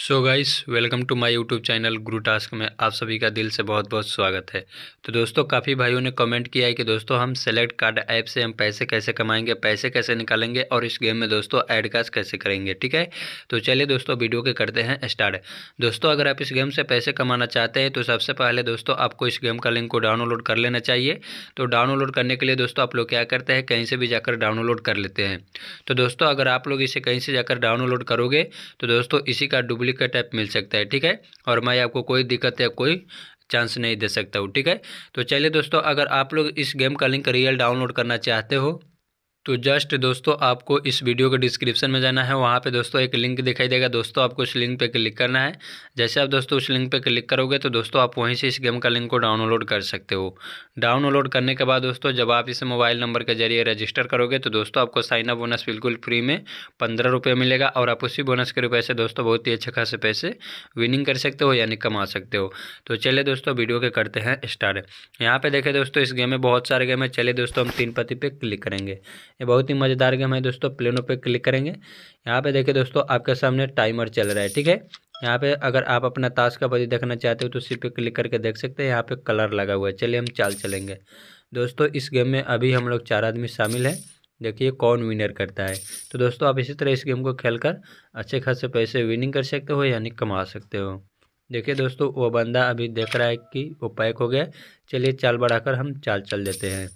so guys welcome to my YouTube channel Guru task में आप सभी का दिल से बहुत बहुत स्वागत है तो दोस्तों काफ़ी भाइयों ने कमेंट किया है कि दोस्तों हम सेलेक्ट कार्ड ऐप से हम पैसे कैसे कमाएंगे पैसे कैसे निकालेंगे और इस गेम में दोस्तों ऐड कास्ट कैसे करेंगे ठीक है तो चलिए दोस्तों वीडियो के करते हैं स्टार्ट दोस्तों अगर आप इस गेम से पैसे कमाना चाहते हैं तो सबसे पहले दोस्तों आपको इस गेम का लिंक को डाउनलोड कर लेना चाहिए तो डाउनलोड करने के लिए दोस्तों आप लोग क्या करते हैं कहीं से भी जाकर डाउनलोड कर लेते हैं तो दोस्तों अगर आप लोग इसे कहीं से जाकर डाउनलोड करोगे तो दोस्तों इसी का डुप्ली पब्लिक का टाइप मिल सकता है ठीक है और मैं आपको कोई दिक्कत या कोई चांस नहीं दे सकता हूँ ठीक है तो चलिए दोस्तों अगर आप लोग इस गेम का लिंक रियल डाउनलोड करना चाहते हो तो जस्ट दोस्तों आपको इस वीडियो के डिस्क्रिप्शन में जाना है वहाँ पे दोस्तों एक लिंक दिखाई देगा दोस्तों आपको उस लिंक पे क्लिक करना है जैसे आप दोस्तों उस लिंक पे क्लिक करोगे तो दोस्तों आप वहीं से इस गेम का लिंक को डाउनलोड कर सकते हो डाउनलोड करने के बाद दोस्तों जब आप इसे मोबाइल नंबर के जरिए रजिस्टर करोगे तो दोस्तों आपको साइन अप बोनस बिल्कुल फ्री में पंद्रह रुपये मिलेगा और आप उसी बोनस के रुपये से दोस्तों बहुत ही अच्छे खासे पैसे विनिंग कर सकते हो यानी कमा सकते हो तो चले दोस्तों वीडियो के करते हैं स्टार्ट यहाँ पर देखें दोस्तों इस गेम में बहुत सारे गेम है चले दोस्तों हम तीन पति पर क्लिक करेंगे ये बहुत ही मज़ेदार गेम है दोस्तों प्लेनों पे क्लिक करेंगे यहाँ पे देखिए दोस्तों आपके सामने टाइमर चल रहा है ठीक है यहाँ पे अगर आप अपना ताश का बजी देखना चाहते हो तो उसी पे क्लिक करके देख सकते हैं यहाँ पे कलर लगा हुआ है चलिए हम चाल चलेंगे दोस्तों इस गेम में अभी हम लोग चार आदमी शामिल हैं देखिए कौन विनर करता है तो दोस्तों आप इसी तरह इस गेम को खेल अच्छे खासे पैसे विनिंग कर सकते हो यानी कमा सकते हो देखिए दोस्तों वो बंदा अभी देख रहा है कि वो पैक हो गया चलिए चाल बढ़ाकर हम चाल चल देते हैं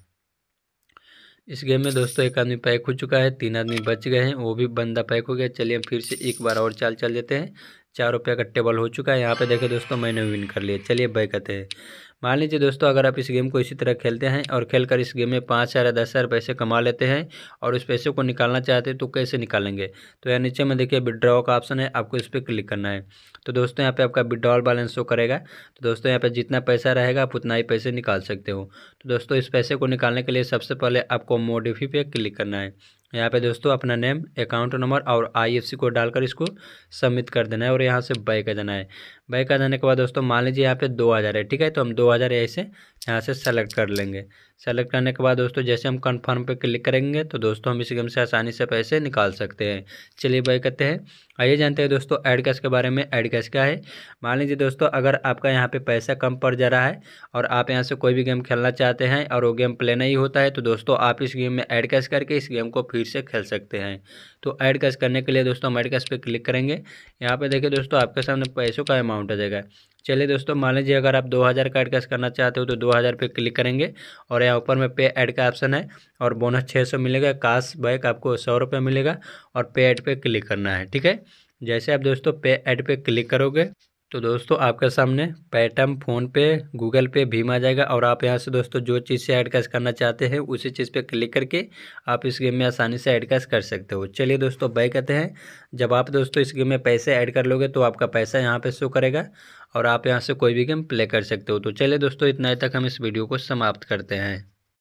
इस गेम में दोस्तों एक आदमी पैक हो चुका है तीन आदमी बच गए हैं वो भी बंदा पैक हो गया चलिए हम फिर से एक बार और चाल चल देते हैं चार रुपये का टेबल हो चुका है यहाँ पे देखे दोस्तों मैंने विन कर लिया चलिए बैक आते हैं मान लीजिए दोस्तों अगर आप इस गेम को इसी तरह खेलते हैं और खेल कर इस गेम में पाँच हज़ार दस हज़ार पैसे कमा लेते हैं और उस पैसे को निकालना चाहते हैं तो कैसे निकालेंगे तो यहाँ नीचे में देखिए विड्रॉ का ऑप्शन है आपको इस पर क्लिक करना है तो दोस्तों यहाँ पे आपका विड्रॉल बैलेंस शो करेगा तो दोस्तों यहाँ पर जितना पैसा रहेगा आप उतना ही पैसे निकाल सकते हो तो दोस्तों इस पैसे को निकालने के लिए सबसे पहले आपको मोडिफी पे क्लिक करना है यहाँ पे दोस्तों अपना नेम अकाउंट नंबर और आईएफसी कोड डालकर इसको सबमिट कर देना है और यहाँ से बैक आ जाना है बैक आ जाने के बाद दोस्तों मान लीजिए यहाँ पे दो हज़ार है ठीक है तो हम दो हज़ार ऐसे यहाँ से सेलेक्ट कर लेंगे सेलेक्ट करने के बाद दोस्तों जैसे हम कन्फर्म पर क्लिक करेंगे तो दोस्तों हम इस गेम से आसानी से पैसे निकाल सकते हैं चलिए भाई कहते हैं आइए जानते हैं दोस्तों एड कैश के बारे में एड कैश क्या है मान लीजिए दोस्तों अगर आपका यहाँ पे पैसा कम पड़ जा रहा है और आप यहाँ से कोई भी गेम खेलना चाहते हैं और वो गेम प्ले नहीं होता है तो दोस्तों आप इस गेम में एड कैश करके इस गेम को फिर से खेल सकते हैं तो ऐड कैश करने के लिए दोस्तों हम ऐड कैश पर क्लिक करेंगे यहाँ पर देखिए दोस्तों आपके सामने पैसों का अमाउंट आ जाएगा चलिए दोस्तों मान लीजिए अगर आप 2000 का एडकास्ट करना चाहते हो तो 2000 पे क्लिक करेंगे और यहाँ ऊपर में पे ऐड का ऑप्शन है और बोनस 600 मिलेगा काश बैक आपको सौ रुपये मिलेगा और पे ऐड पे क्लिक करना है ठीक है जैसे आप दोस्तों पे ऐड पे क्लिक करोगे तो दोस्तों आपके सामने पेटम फ़ोन पे गूगल पे भीम आ जाएगा और आप यहाँ से दोस्तों जो चीज़ से ऐड कैश करना चाहते हैं उसी चीज़ पे क्लिक करके आप इस गेम में आसानी से ऐड कैश कर सकते हो चलिए दोस्तों बाय कहते हैं जब आप दोस्तों इस गेम में पैसे ऐड कर लोगे तो आपका पैसा यहाँ पे शो करेगा और आप यहाँ से कोई भी गेम प्ले कर सकते हो तो चलिए दोस्तों इतना ही तक हम इस वीडियो को समाप्त करते हैं